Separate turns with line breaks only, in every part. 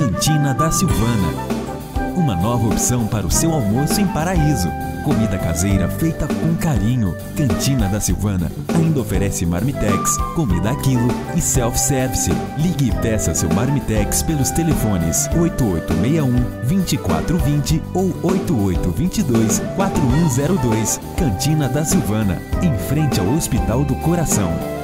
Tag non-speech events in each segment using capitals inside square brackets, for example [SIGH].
Cantina da Silvana. Uma nova opção para o seu almoço em paraíso. Comida caseira feita com carinho. Cantina da Silvana ainda oferece marmitex, comida aquilo quilo e self-service. Ligue e peça seu marmitex pelos telefones 8861-2420 ou 8822-4102. Cantina da Silvana, em frente ao Hospital do Coração.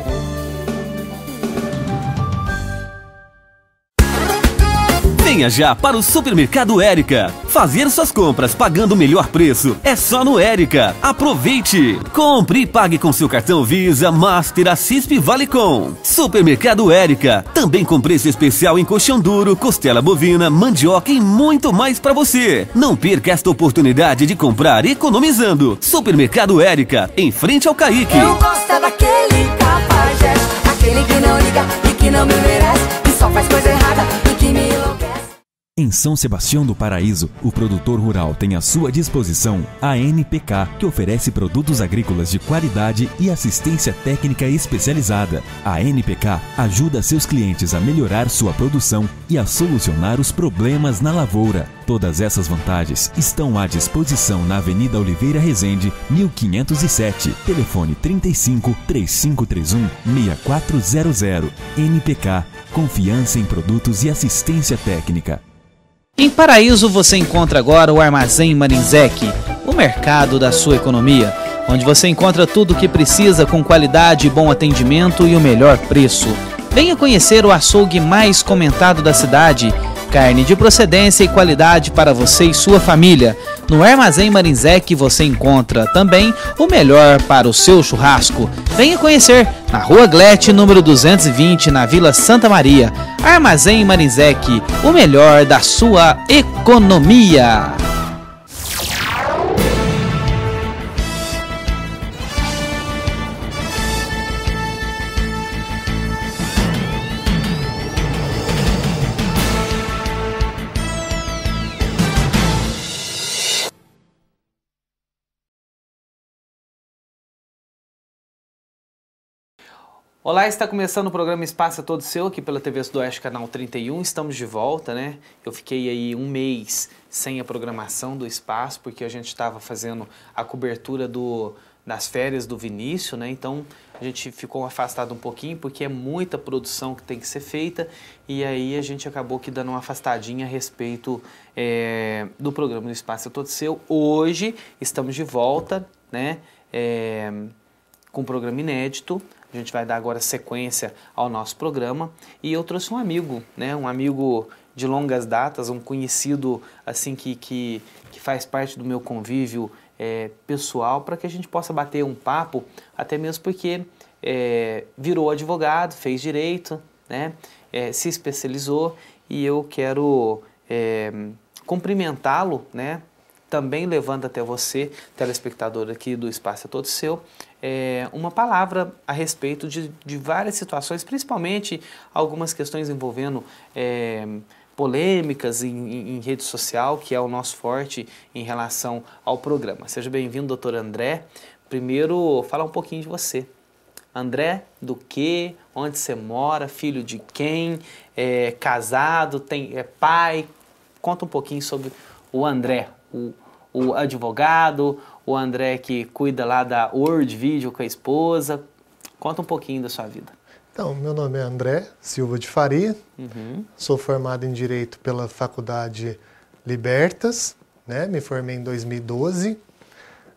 Venha já para o Supermercado Érica. Fazer suas compras pagando o melhor preço é só no Érica. Aproveite! Compre e pague com seu cartão Visa, Master, Assisp e Valecom. Supermercado Érica. Também com preço especial em colchão duro, costela bovina, mandioca e muito mais para você. Não perca esta oportunidade de comprar economizando. Supermercado Érica, em frente ao Caíque. Eu gosto daquele
capagés, aquele que não liga e que não me merece, e só faz coisa errada. Em São Sebastião do Paraíso, o produtor rural tem à sua disposição a NPK, que oferece produtos agrícolas de qualidade e assistência técnica especializada. A NPK ajuda seus clientes a melhorar sua produção e a solucionar os problemas na lavoura. Todas essas vantagens estão à disposição na Avenida Oliveira Rezende, 1507, telefone 35 3531 6400. NPK, confiança em produtos e assistência
técnica. Em Paraíso você encontra agora o Armazém Marinzec, o mercado da sua economia, onde você encontra tudo o que precisa com qualidade, bom atendimento e o melhor preço. Venha conhecer o açougue mais comentado da cidade. Carne de procedência e qualidade para você e sua família. No Armazém Marinzec você encontra também o melhor para o seu churrasco. Venha conhecer, na Rua Glete, número 220, na Vila Santa Maria. Armazém Marinzec, o melhor da sua economia. Olá, está começando o programa Espaço é Todo Seu aqui pela TV Sudoeste, canal 31. Estamos de volta, né? Eu fiquei aí um mês sem a programação do espaço, porque a gente estava fazendo a cobertura do, das férias do Vinícius, né? Então a gente ficou afastado um pouquinho, porque é muita produção que tem que ser feita, e aí a gente acabou que dando uma afastadinha a respeito é, do programa do Espaço é Todo Seu. Hoje estamos de volta, né? É, com um programa inédito a gente vai dar agora sequência ao nosso programa e eu trouxe um amigo, né? Um amigo de longas datas, um conhecido assim que, que, que faz parte do meu convívio é, pessoal para que a gente possa bater um papo, até mesmo porque é, virou advogado, fez direito, né? É, se especializou e eu quero é, cumprimentá-lo, né? também levando até você, telespectador aqui do Espaço é Todo Seu, é, uma palavra a respeito de, de várias situações, principalmente algumas questões envolvendo é, polêmicas em, em, rede social, que é o nosso forte em relação ao programa. Seja bem-vindo, doutor André. Primeiro, fala um pouquinho de você. André, do que? Onde você mora? Filho de quem? É, casado? Tem, é pai? Conta um pouquinho sobre o André, o advogado, o André que cuida lá da Word Video com a esposa. Conta um pouquinho da sua vida.
Então, meu nome é André Silva de Faria, uhum. sou formado em Direito pela Faculdade Libertas, né? me formei em 2012.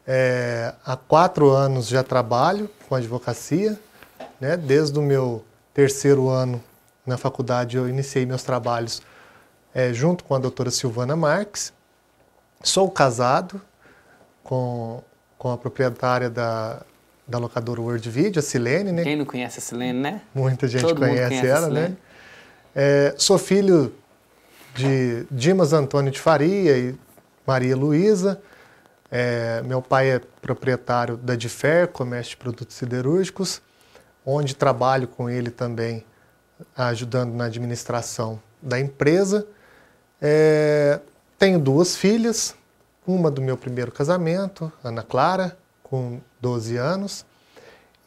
É, há quatro anos já trabalho com advocacia, né? desde o meu terceiro ano na faculdade eu iniciei meus trabalhos é, junto com a doutora Silvana Marques, Sou casado com, com a proprietária da, da locadora World Video, a Silene,
né? Quem não conhece a Silene, né? Muita gente Todo conhece, conhece ela, né?
É, sou filho de Dimas Antônio de Faria e Maria Luísa. É, meu pai é proprietário da Difer, comércio de produtos siderúrgicos, onde trabalho com ele também, ajudando na administração da empresa. É, tenho duas filhas, uma do meu primeiro casamento, Ana Clara, com 12 anos,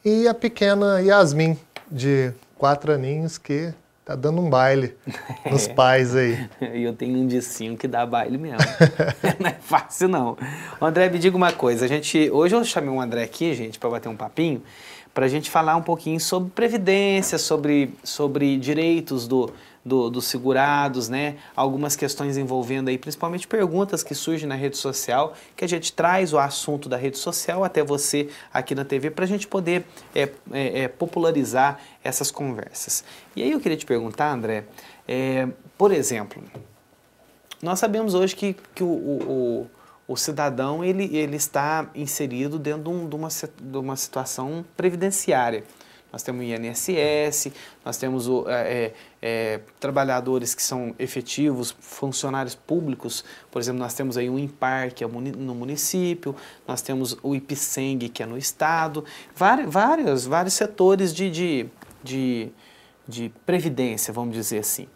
e a pequena Yasmin, de 4 aninhos, que tá dando um baile nos [LAUGHS]
pais aí. E eu tenho um de que dá baile mesmo. [LAUGHS] não é fácil não. André, me diga uma coisa, a gente hoje eu chamei o André aqui, gente, para bater um papinho, para a gente falar um pouquinho sobre previdência, sobre sobre direitos do do, dos segurados, né? Algumas questões envolvendo aí, principalmente perguntas que surgem na rede social, que a gente traz o assunto da rede social até você aqui na TV para a gente poder é, é, é, popularizar essas conversas. E aí eu queria te perguntar, André, é, por exemplo, nós sabemos hoje que, que o, o, o, o cidadão ele, ele está inserido dentro de, um, de, uma, de uma situação previdenciária nós temos o INSS, nós temos o, é, é, é, trabalhadores que são efetivos, funcionários públicos, por exemplo, nós temos aí o IMPAR, que é no município, nós temos o IPSENG, que é no estado, vários, vários, setores de, de, de, de previdência, vamos dizer assim.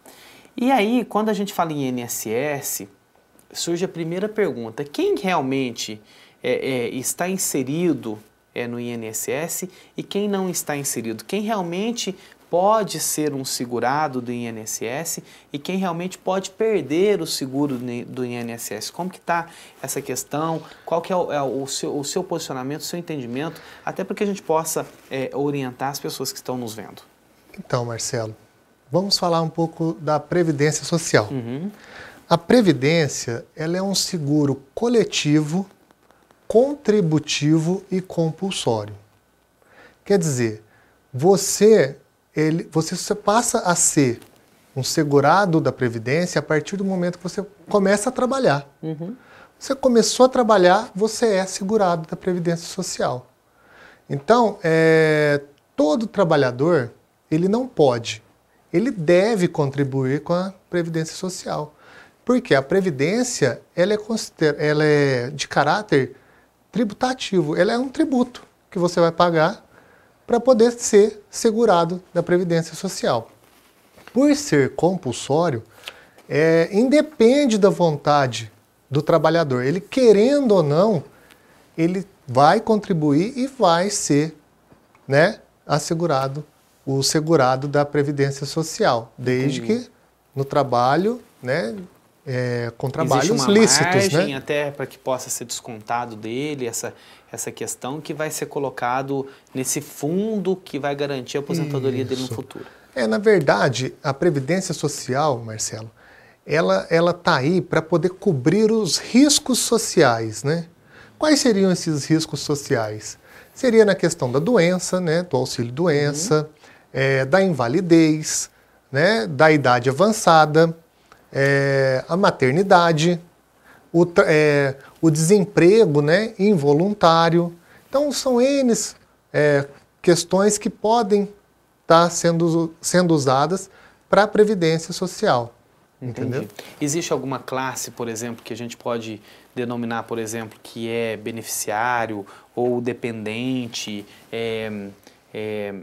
E aí, quando a gente fala em INSS, surge a primeira pergunta: quem realmente é, é, está inserido é, no INSS e quem não está inserido, quem realmente pode ser um segurado do INSS e quem realmente pode perder o seguro do INSS. Como que está essa questão? Qual que é, o, é o, seu, o, seu, posicionamento, o seu entendimento, até para que a gente possa é, orientar as pessoas que estão nos vendo?
Então, Marcelo, vamos falar um pouco da Previdência Social. Uhum. A Previdência ela é um seguro coletivo contributivo e compulsório. Quer dizer, você, ele, você passa a ser um segurado da Previdência a partir do momento que você começa a trabalhar. Uhum. Você começou a trabalhar, você é segurado da Previdência Social. Então, é, todo trabalhador, ele não pode, ele deve contribuir com a Previdência Social. Porque a Previdência, ela é, ela é de caráter tributativo, ela é um tributo que você vai pagar para poder ser segurado da Previdência Social. Por ser compulsório, é, independe da vontade do trabalhador. Ele querendo ou não, ele vai contribuir e vai ser né, assegurado, o segurado da Previdência Social, desde que no trabalho né, é, com trabalhos Existe uma lícitos. Né? Margem, né?
até para que possa ser descontado dele essa, essa questão que vai ser colocado nesse fundo que vai garantir a aposentadoria Isso. dele no futuro.
É, na verdade, a Previdência Social, Marcelo, ela ela tá aí para poder cobrir os riscos sociais, né? Quais seriam esses riscos sociais? Seria na questão da doença, né, do auxílio doença, uhum. é, da invalidez, né, da idade avançada, é, a maternidade, o, é, o, desemprego né, involuntário. Então, são N é, questões que podem estar tá sendo, sendo usadas para a Previdência Social. Entendi. Entendeu?
Existe alguma classe, por exemplo, que a gente pode denominar, por exemplo, que é beneficiário ou dependente? É, é,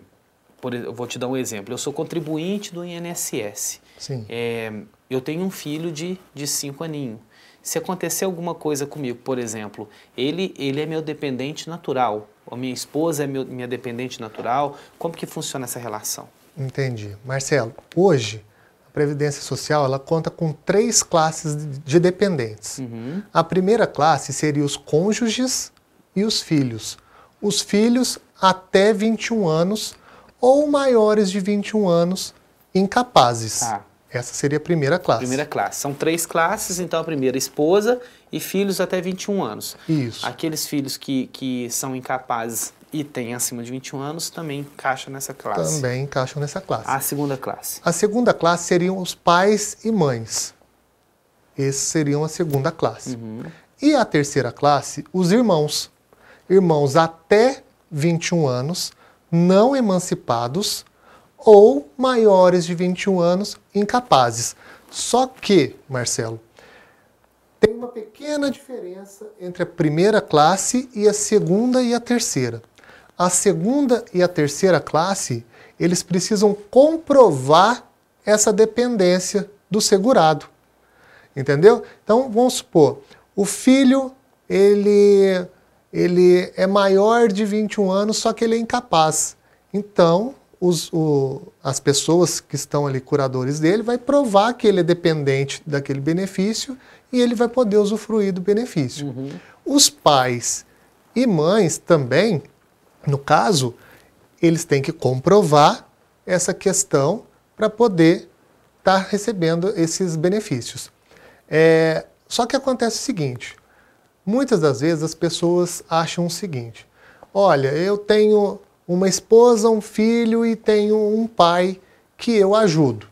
por, eu vou te dar um exemplo. Eu sou contribuinte do INSS. Sim. É, eu tenho um filho de, de cinco aninhos. Se acontecer alguma coisa comigo, por exemplo, ele, ele é meu dependente natural, ou minha esposa é meu, minha dependente natural, como que funciona essa relação?
Entendi. Marcelo, hoje a Previdência Social ela conta com três classes de dependentes. Uhum. A primeira classe seria os cônjuges e os filhos. Os filhos até 21 anos ou maiores de 21 anos incapazes.
Tá. Essa seria a primeira classe. Primeira classe. São três classes, então a primeira esposa e filhos até 21 anos. Isso. Aqueles filhos que, que são incapazes e têm acima de 21 anos também encaixam nessa classe. Também encaixam nessa classe. A segunda classe.
A segunda classe seriam os pais e mães. Esses seriam a segunda classe. Uhum. E a terceira classe, os irmãos. Irmãos até 21 anos, não emancipados, ou maiores de 21 anos incapazes. Só que, Marcelo, tem uma pequena diferença entre a primeira classe e a segunda e a terceira. A segunda e a terceira classe, eles precisam comprovar essa dependência do segurado. Entendeu? Então, vamos supor, o filho, ele ele é maior de 21 anos, só que ele é incapaz. Então, os, o, as pessoas que estão ali curadores dele vai provar que ele é dependente daquele benefício e ele vai poder usufruir do benefício. Uhum. Os pais e mães também, no caso, eles têm que comprovar essa questão para poder estar tá recebendo esses benefícios. É, só que acontece o seguinte: muitas das vezes as pessoas acham o seguinte, olha, eu tenho uma esposa, um filho e tenho um pai que eu ajudo.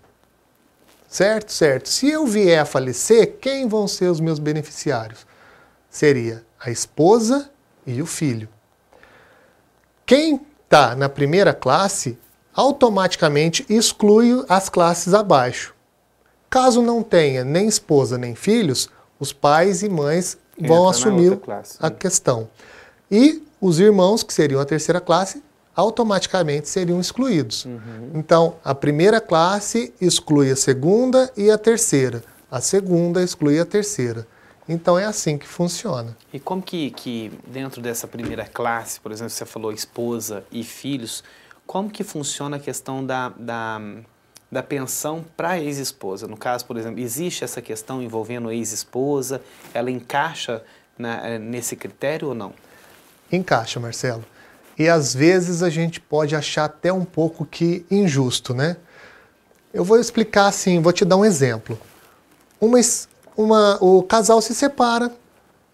Certo? Certo. Se eu vier a falecer, quem vão ser os meus beneficiários? Seria a esposa e o filho. Quem está na primeira classe automaticamente exclui as classes abaixo. Caso não tenha nem esposa nem filhos, os pais e mães vão Entra assumir a né? questão. E os irmãos, que seriam a terceira classe, automaticamente seriam excluídos. Uhum. Então, a primeira classe exclui a segunda e a terceira. A segunda exclui a terceira. Então é assim que funciona.
E como que, que dentro dessa primeira classe, por exemplo, você falou esposa e filhos, como que funciona a questão da, da, da pensão para a ex-esposa? No caso, por exemplo, existe essa questão envolvendo a ex-esposa? Ela encaixa na, eh, nesse critério ou não?
Encaixa, Marcelo. E às vezes a gente pode achar até um pouco que injusto, né? Eu vou explicar assim, vou te dar um exemplo. Uma, uma, o casal se separa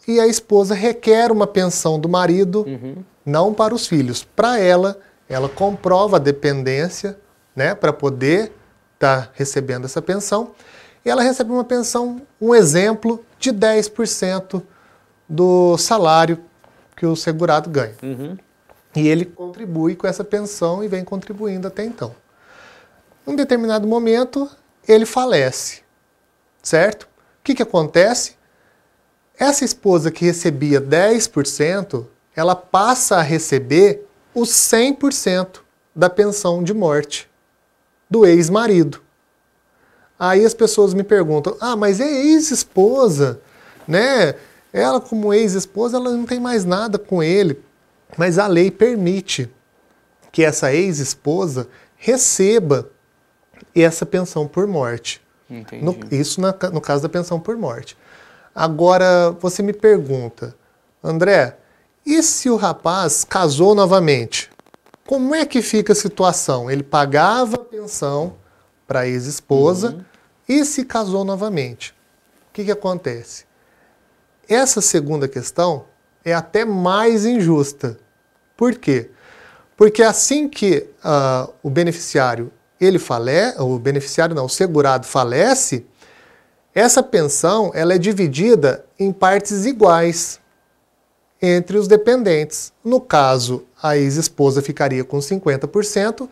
e a esposa requer uma pensão do marido, uhum. não para os filhos, para ela. Ela comprova a dependência, né, para poder estar tá recebendo essa pensão. E ela recebe uma pensão, um exemplo, de 10% do salário que o segurado ganha. Uhum. E ele contribui com essa pensão e vem contribuindo até então. Em um determinado momento, ele falece, certo? O que, que acontece? Essa esposa que recebia 10%, ela passa a receber os 100% da pensão de morte do ex-marido. Aí as pessoas me perguntam: "Ah, mas é ex-esposa, né? Ela como ex-esposa, ela não tem mais nada com ele". Mas a lei permite que essa ex-esposa receba essa pensão por morte. No, isso na, no caso da pensão por morte. Agora, você me pergunta, André, e se o rapaz casou novamente? Como é que fica a situação? Ele pagava a pensão para a ex-esposa uhum. e se casou novamente. O que, que acontece? Essa segunda questão é até mais injusta. Por quê? Porque assim que uh, o beneficiário ele fale, o beneficiário não, o segurado falece, essa pensão ela é dividida em partes iguais entre os dependentes. No caso, a ex-esposa ficaria com 50%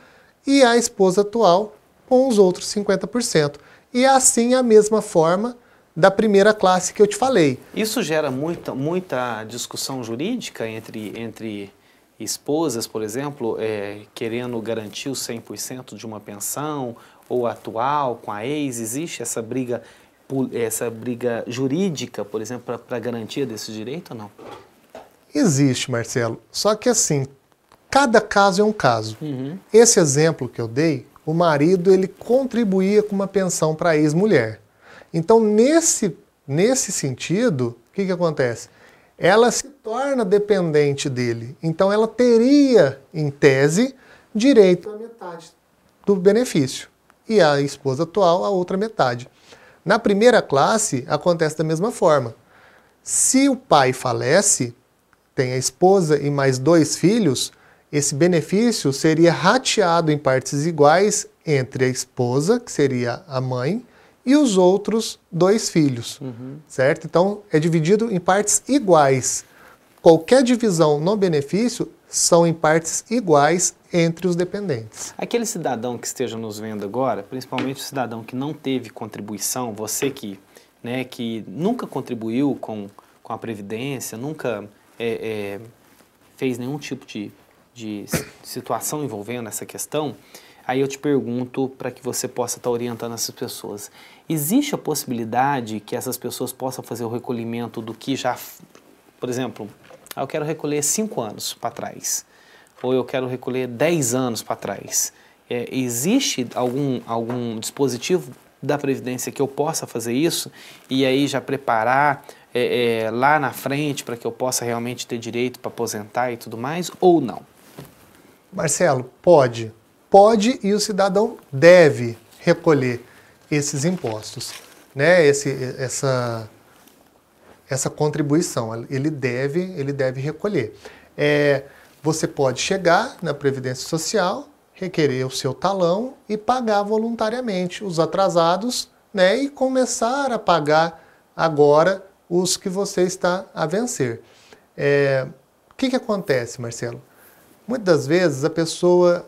e a esposa atual com os outros 50%. E é assim, a mesma forma, da primeira classe que eu te falei.
Isso gera muita, muita discussão jurídica entre, entre esposas, por exemplo, é, querendo garantir o 100% de uma pensão ou atual com a ex? Existe essa briga, essa briga jurídica, por exemplo, para garantia desse direito ou não?
Existe, Marcelo. Só que assim, cada caso é um caso. Uhum. Esse exemplo que eu dei, o marido ele contribuía com uma pensão para a ex-mulher. Então, nesse, nesse sentido, o que, que acontece? Ela se torna dependente dele. Então, ela teria, em tese, direito à metade do benefício. E a esposa atual, a outra metade. Na primeira classe, acontece da mesma forma. Se o pai falece, tem a esposa e mais dois filhos, esse benefício seria rateado em partes iguais entre a esposa, que seria a mãe, e os outros dois filhos, uhum. certo? Então é dividido em partes iguais. Qualquer divisão no benefício são em partes iguais entre os dependentes.
Aquele cidadão que esteja nos vendo agora, principalmente o cidadão que não teve contribuição, você que, né, que nunca contribuiu com, com a Previdência, nunca é, é, fez nenhum tipo de, de situação envolvendo essa questão, aí eu te pergunto para que você possa estar tá orientando essas pessoas. Existe a possibilidade que essas pessoas possam fazer o recolhimento do que já, por exemplo, ah, eu quero recolher 5 anos para trás, ou eu quero recolher 10 anos para trás. É, existe algum, algum dispositivo da Previdência que eu possa fazer isso e aí já preparar é, é, lá na frente para que eu possa realmente ter direito para aposentar e tudo mais, ou não?
Marcelo, pode. Pode e o cidadão deve recolher esses impostos, né? Esse, essa, essa contribuição, ele deve, ele deve recolher. É, você pode chegar na Previdência Social, requerer o seu talão e pagar voluntariamente os atrasados, né? E começar a pagar agora os que você está a vencer. É, o que, que acontece, Marcelo? Muitas das vezes a pessoa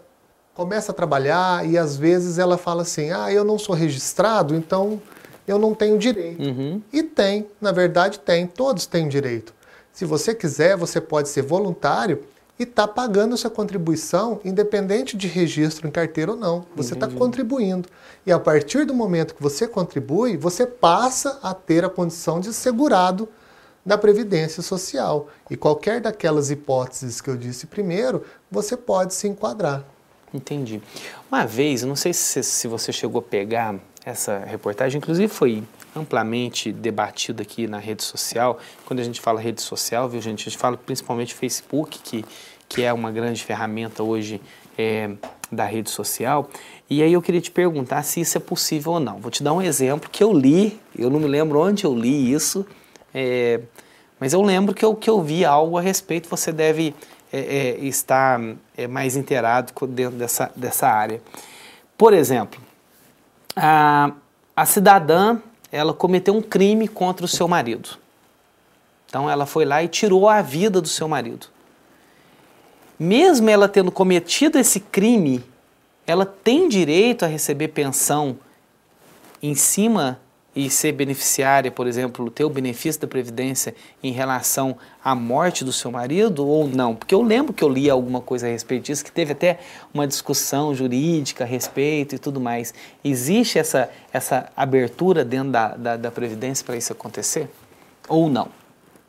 começa a trabalhar e às vezes ela fala assim: ah, eu não sou registrado, então eu não tenho direito. Uhum. E tem, na verdade tem, todos têm direito. Se você quiser, você pode ser voluntário e está pagando sua contribuição, independente de registro em carteira ou não. Você está uhum. contribuindo. E a partir do momento que você contribui, você passa a ter a condição de segurado da Previdência Social. E qualquer daquelas hipóteses que eu disse primeiro, você pode se enquadrar.
Entendi. Uma vez, não sei se, se você chegou a pegar essa reportagem, inclusive foi amplamente debatido aqui na rede social. Quando a gente fala rede social, viu, gente? A gente fala principalmente Facebook, que, que é uma grande ferramenta hoje é, da rede social. E aí eu queria te perguntar se isso é possível ou não. Vou te dar um exemplo que eu li, eu não me lembro onde eu li isso, é, mas eu lembro que eu, que eu vi algo a respeito. Você deve é, é, está é, mais inteirado dentro dessa, dessa área. Por exemplo, a, a cidadã ela cometeu um crime contra o seu marido. Então ela foi lá e tirou a vida do seu marido. Mesmo ela tendo cometido esse crime, ela tem direito a receber pensão em cima e ser beneficiária, por exemplo, ter o benefício da Previdência em relação à morte do seu marido ou não? Porque eu lembro que eu li alguma coisa a respeito disso, que teve até uma discussão jurídica a respeito e tudo mais. Existe essa, essa abertura dentro da, da, da Previdência para isso acontecer? Ou não?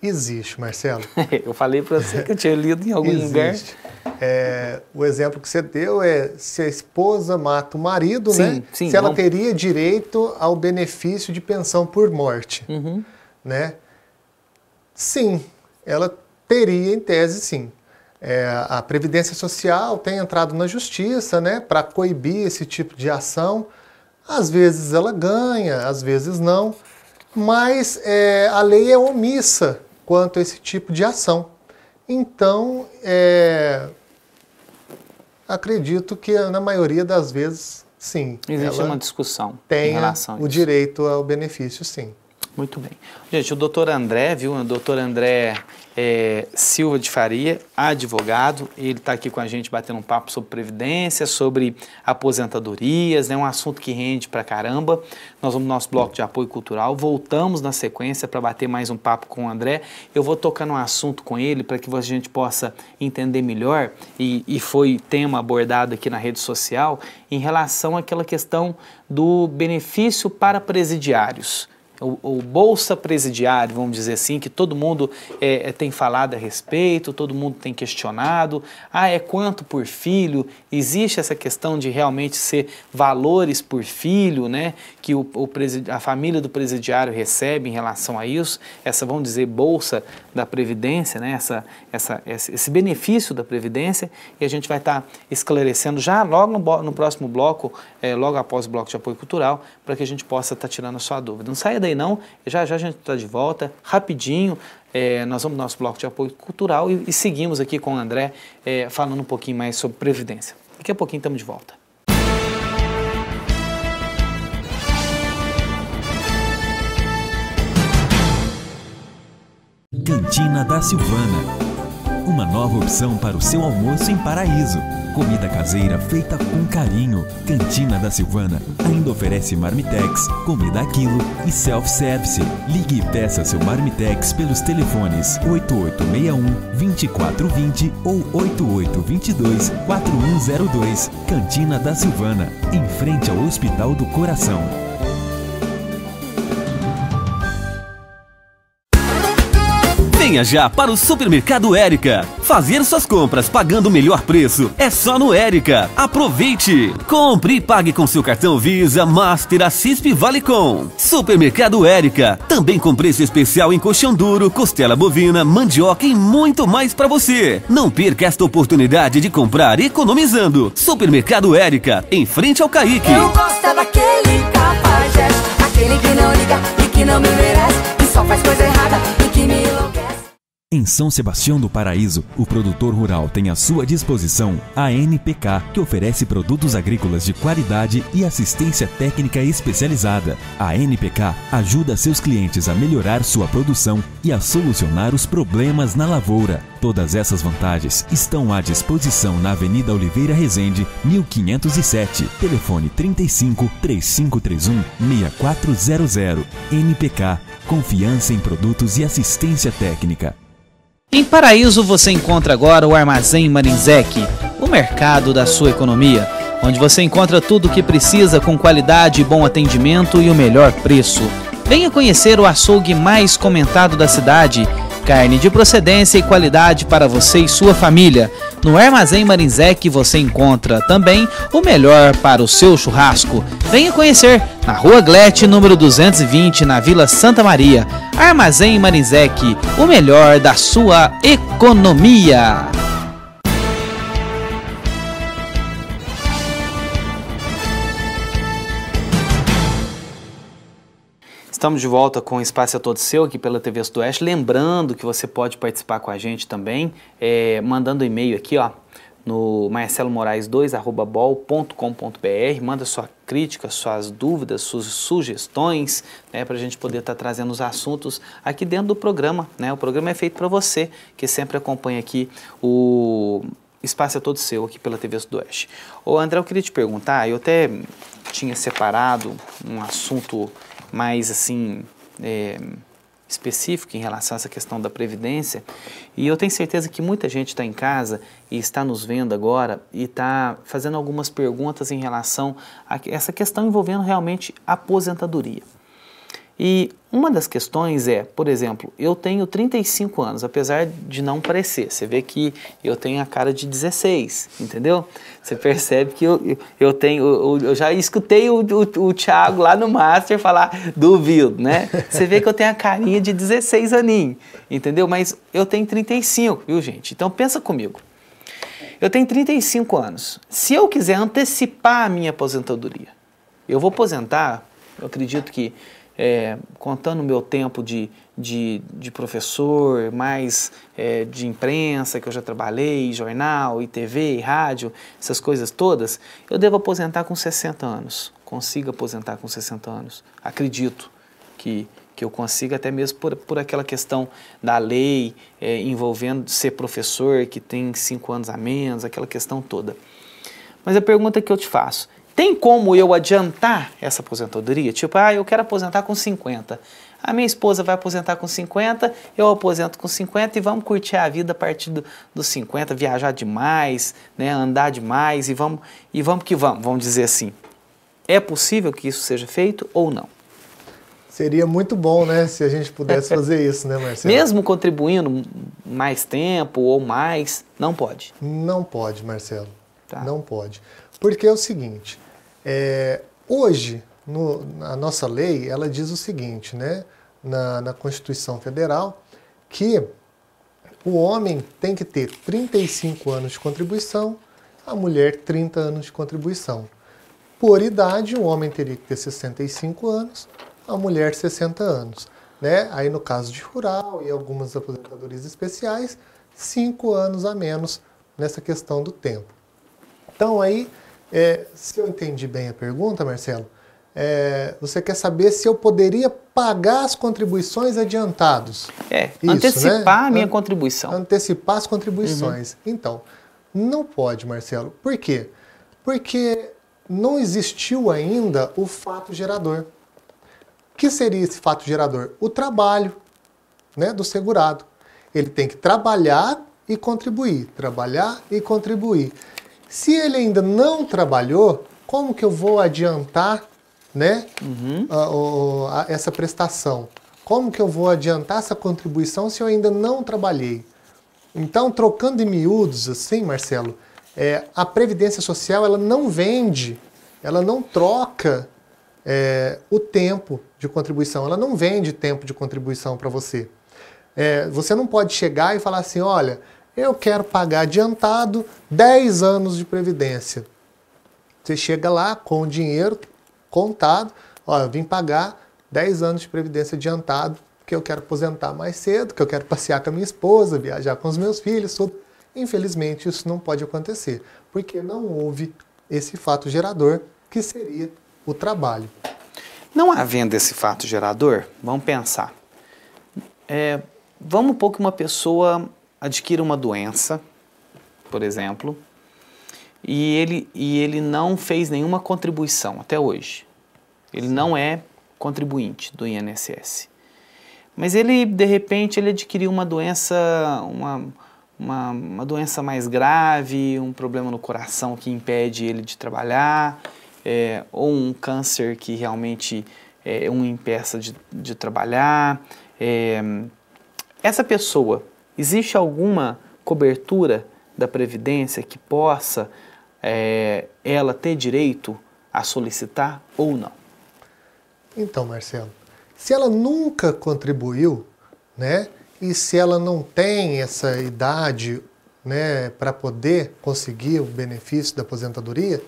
Existe, Marcelo. [LAUGHS] eu falei para você que eu tinha lido em algum Existe.
lugar. É, o exemplo que você deu é se a esposa mata o marido, sim, né? Sim, se ela vamos... teria direito ao benefício de pensão por morte, uhum. né? Sim, ela teria em tese, sim. É, a Previdência Social tem entrado na justiça, né, para coibir esse tipo de ação. Às vezes ela ganha, às vezes não, mas é, a lei é omissa quanto a esse tipo de ação. Então, é, acredito que na maioria das vezes, sim. Existe uma
discussão tem o
direito ao benefício, sim.
Muito bem. Gente, o doutor André, viu? O doutor André é, Silva de Faria, advogado. Ele está aqui com a gente batendo um papo sobre previdência, sobre aposentadorias, é né, um assunto que rende pra caramba. Nós vamos no nosso bloco de apoio cultural, voltamos na sequência para bater mais um papo com o André. Eu vou tocar num assunto com ele para que a gente possa entender melhor, e, e foi tema abordado aqui na rede social, em relação àquela questão do benefício para presidiários o, o, bolsa presidiário, vamos dizer assim, que todo mundo é, é, tem falado a respeito, todo mundo tem questionado. Ah, é quanto por filho? Existe essa questão de realmente ser valores por filho, né? Que o, o a família do presidiário recebe em relação a isso, essa, vamos dizer, bolsa da Previdência, né? Essa, essa, esse benefício da Previdência, e a gente vai estar tá esclarecendo já logo no, no próximo bloco, é, logo após o bloco de apoio cultural, para que a gente possa estar tá tirando a sua dúvida. Não saia daí aí não, já já a gente está de volta, rapidinho, é, nós vamos no nosso bloco de apoio cultural e, e seguimos aqui com o André é, falando um pouquinho mais sobre Previdência. Daqui a pouquinho estamos de volta.
Cantina da Silvana uma nova opção para o seu almoço em paraíso. Comida caseira feita com carinho. Cantina da Silvana ainda oferece marmitex, comida aquilo e self-service. Ligue e peça seu marmitex pelos telefones 8861-2420 ou 8822-4102. Cantina da Silvana, em frente ao Hospital do Coração.
Venha já para o Supermercado Érica. Fazer suas compras pagando o melhor preço é só no Érica. Aproveite! Compre e pague com seu cartão Visa, Master, Assisp Valecom. Supermercado Érica. Também com preço especial em colchão duro, costela bovina, mandioca e muito mais para você. Não perca esta oportunidade de comprar economizando. Supermercado Érica, em frente ao Caíque. Eu
gosto daquele capagés, aquele que não liga e que
não me merece, que só faz coisa errada e que me enlouquece.
Em São Sebastião do Paraíso, o produtor rural tem à sua disposição a NPK, que oferece produtos agrícolas de qualidade e assistência técnica especializada. A NPK ajuda seus clientes a melhorar sua produção e a solucionar os problemas na lavoura. Todas essas vantagens estão à disposição na Avenida Oliveira Rezende, 1507, telefone 35 3531 6400. NPK, confiança em produtos e assistência técnica.
Em Paraíso você encontra agora o Armazém Marinzec, o mercado da sua economia, onde você encontra tudo o que precisa com qualidade, bom atendimento e o melhor preço. Venha conhecer o açougue mais comentado da cidade carne de procedência e qualidade para você e sua família. No Armazém Marinzé que você encontra também o melhor para o seu churrasco. Venha conhecer na Rua Glete, número 220, na Vila Santa Maria. Armazém Marinzec, o melhor da sua economia. Estamos de volta com o Espaço é Todo Seu aqui pela TV Sudoeste. Lembrando que você pode participar com a gente também, é, mandando e-mail aqui, ó, no marcelomoraes2.bol.com.br. Manda sua crítica, suas dúvidas, suas sugestões, né, para a gente poder estar tá trazendo os assuntos aqui dentro do programa. Né? O programa é feito para você, que sempre acompanha aqui o espaço é todo seu aqui pela TV Sudoeste. Ô André, eu queria te perguntar, eu até tinha separado um assunto mais assim é, específico em relação a essa questão da previdência. E eu tenho certeza que muita gente está em casa e está nos vendo agora e está fazendo algumas perguntas em relação a essa questão envolvendo realmente aposentadoria. E uma das questões é, por exemplo, eu tenho 35 anos, apesar de não parecer. Você vê que eu tenho a cara de 16, entendeu? Você percebe que eu, eu tenho. Eu, eu já escutei o, o, o, Thiago lá no Master falar duvido, né? Você vê que eu tenho a carinha de 16 aninho, entendeu? Mas eu tenho 35, viu, gente? Então pensa comigo. Eu tenho 35 anos. Se eu quiser antecipar a minha aposentadoria, eu vou aposentar, eu acredito que é, contando o meu tempo de, de, de professor, mais é, de imprensa, que eu já trabalhei, jornal, e TV, e rádio, essas coisas todas, eu devo aposentar com 60 anos. Consigo aposentar com 60 anos. Acredito que, que eu consiga, até mesmo por, por aquela questão da lei é, envolvendo ser professor, que tem cinco anos a menos, aquela questão toda. Mas a pergunta que eu te faço tem como eu adiantar essa aposentadoria? Tipo, ah, eu quero aposentar com 50. A minha esposa vai aposentar com 50, eu aposento com 50 e vamos curtir a vida a partir dos do 50, viajar demais, né, andar demais e vamos, e vamos que vamos, vamos dizer assim. É possível que isso seja feito ou não?
Seria muito bom, né, se a gente pudesse fazer isso, né, Marcelo? [LAUGHS] Mesmo
contribuindo mais tempo ou mais, não pode? Não pode, Marcelo. Tá. Não pode. Porque é o seguinte,
é, hoje, no, a nossa lei, ela diz o seguinte, né, na, na Constituição Federal, que o homem tem que ter 35 anos de contribuição, a mulher 30 anos de contribuição. Por idade, o homem teria que ter 65 anos, a mulher 60 anos. Né? Aí no caso de rural e algumas aposentadorias especiais, 5 anos a menos nessa questão do tempo. Então aí é, se eu entendi bem a pergunta, Marcelo, é, você quer saber se eu poderia pagar as contribuições adiantados.
É, Isso, né? antecipar né? a minha An
contribuição. Antecipar as contribuições. Uhum. Então, não pode, Marcelo. Por quê? Porque não existiu ainda o fato gerador. O que seria esse fato gerador? O trabalho né, do segurado. Ele tem que trabalhar e contribuir, trabalhar e contribuir. Se ele ainda não trabalhou, como que eu vou adiantar né, uhum. a, a, a, essa prestação? Como que eu vou adiantar essa contribuição se eu ainda não trabalhei? Então, trocando em miúdos, assim, Marcelo, é, a Previdência Social ela não vende, ela não troca é, o tempo de contribuição, ela não vende tempo de contribuição para você. É, você não pode chegar e falar assim, olha, eu quero pagar adiantado 10 anos de previdência. Você chega lá com o dinheiro contado, olha, eu vim pagar 10 anos de previdência adiantado, porque eu quero aposentar mais cedo, que eu quero passear com a minha esposa, viajar com os meus filhos, tudo. Infelizmente, isso não pode acontecer, porque não houve esse fato gerador que seria o trabalho.
Não havendo esse fato gerador, vamos pensar. É, vamos pôr que uma pessoa adquira uma doença, por exemplo, e ele, e ele não fez nenhuma contribuição até hoje. Ele não é contribuinte do INSS. Mas ele, de repente, ele adquiriu uma doença, uma, uma, uma doença mais grave, um problema no coração que impede ele de trabalhar, é, ou um câncer que realmente é um impeça de, de trabalhar. É, essa pessoa Existe alguma cobertura da Previdência que possa é, ela ter direito a solicitar ou não?
Então, Marcelo, se ela nunca contribuiu, né, e se ela não tem essa idade, né, para poder conseguir o benefício da aposentadoria,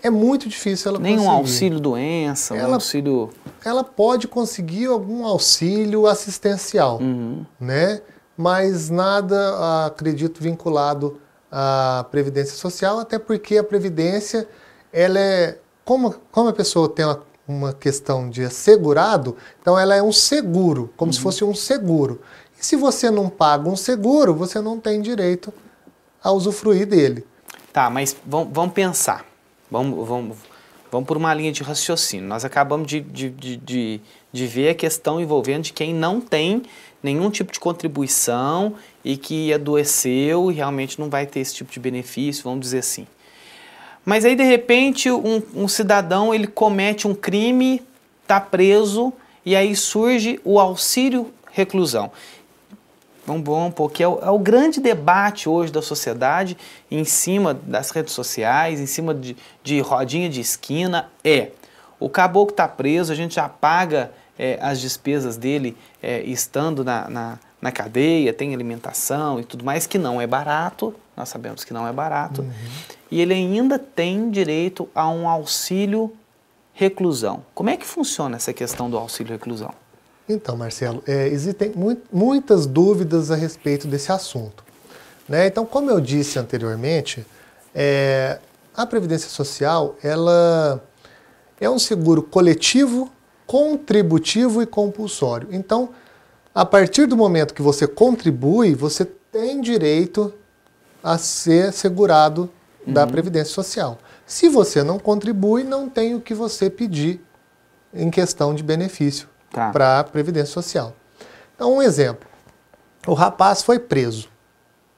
é muito difícil ela Nenhum conseguir. Nenhum auxílio doença, ela, um auxílio. Ela pode conseguir algum auxílio assistencial, uhum. né? mas nada, ah, acredito, vinculado à Previdência Social, até porque a Previdência, ela é, como, como a pessoa tem uma, uma questão de assegurado, então ela é um seguro, como uhum. se fosse um seguro. E se você não paga um seguro, você não
tem direito a usufruir dele. Tá, mas vamos, vamos pensar. Vamos, vamos, vamos por uma linha de raciocínio. Nós acabamos de, de, de, de, de ver a questão envolvendo de quem não tem nenhum tipo de contribuição e que adoeceu e realmente não vai ter esse tipo de benefício, vamos dizer assim. Mas aí de repente um, um cidadão ele comete um crime, está preso e aí surge o auxílio reclusão. Vamos, bom, porque é o, é o, grande debate hoje da sociedade em cima das redes sociais, em cima de, de rodinha de esquina, é o caboclo está preso, a gente já paga é, as despesas dele é, estando na, na, na, cadeia, tem alimentação e tudo mais, que não é barato, nós sabemos que não é barato, uhum. e ele ainda tem direito a um auxílio reclusão. Como é que funciona essa questão do auxílio reclusão?
Então, Marcelo, é, existem mu muitas dúvidas a respeito desse assunto. Né? Então, como eu disse anteriormente, é, a Previdência Social ela é um seguro coletivo contributivo e compulsório. Então, a partir do momento que você contribui, você tem direito a ser segurado uhum. da Previdência Social. Se você não contribui, não tem o que você pedir em questão de benefício tá. para a Previdência Social. Então, um exemplo: o rapaz foi preso,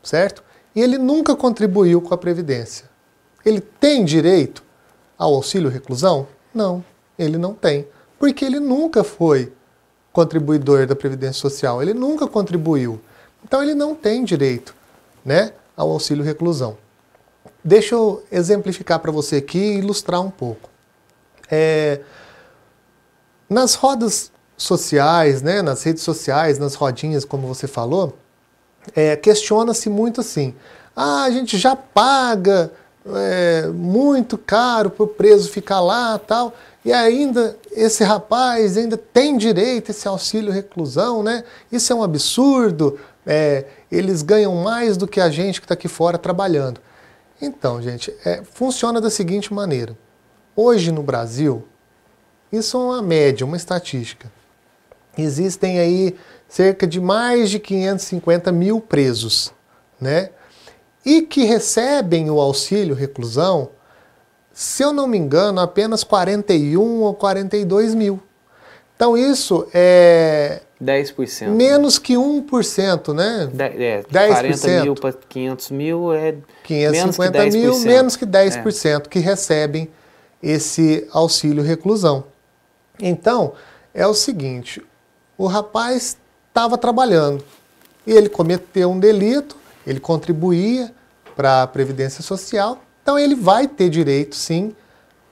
certo? E ele nunca contribuiu com a Previdência. Ele tem direito ao auxílio reclusão? Não, ele não tem porque ele nunca foi contribuidor da Previdência Social, ele nunca contribuiu. Então ele não tem direito né, ao auxílio reclusão. Deixa eu exemplificar para você aqui e ilustrar um pouco. É, nas rodas sociais, né, nas redes sociais, nas rodinhas, como você falou, é, questiona-se muito assim: ah, a gente já paga é, muito caro para o preso ficar lá tal e ainda esse rapaz ainda tem direito a esse auxílio reclusão, né? Isso é um absurdo, é, eles ganham mais do que a gente que está aqui fora trabalhando. Então, gente, é, funciona da seguinte maneira. Hoje no Brasil, isso é uma média, uma estatística. Existem aí cerca de mais de 550 mil presos, né? E que recebem o auxílio reclusão se eu não me engano, apenas 41 ou 42 mil. Então isso é. 10%. Menos que 1%, né? De, é, 10%. 40 mil
para 500 mil é. 550 mil, menos que 10%
é. que recebem esse auxílio reclusão. Então, é o seguinte: o rapaz estava trabalhando e ele cometeu um delito, ele contribuía para a Previdência Social então ele vai ter direito, sim,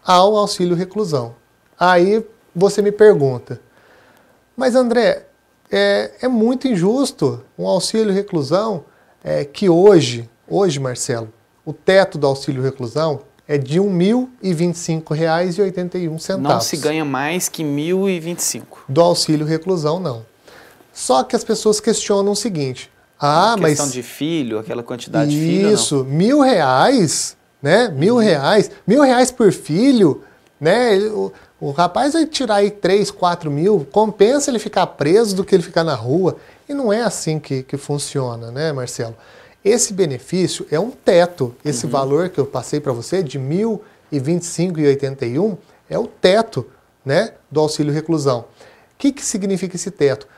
ao auxílio reclusão. Aí você me pergunta, mas André, é, é muito injusto um auxílio reclusão é, que hoje, hoje, Marcelo, o teto do auxílio reclusão é de R$ 1.025,81. Não se
ganha mais que R$ 1.025.
Do auxílio reclusão, não. Só que as pessoas questionam o seguinte. Ah, questão mas... Questão
de filho, aquela quantidade isso, de filho. Isso,
mil reais? né? Mil uhum. reais, mil reais por filho, né? O, o rapaz vai tirar aí três quatro mil, compensa ele ficar preso do que ele ficar na rua. E não é assim que, que funciona, né, Marcelo? Esse benefício é um teto. Esse uhum. valor que eu passei para você de R$ 1.025,81 é o teto né, do auxílio reclusão. O que, que significa esse teto?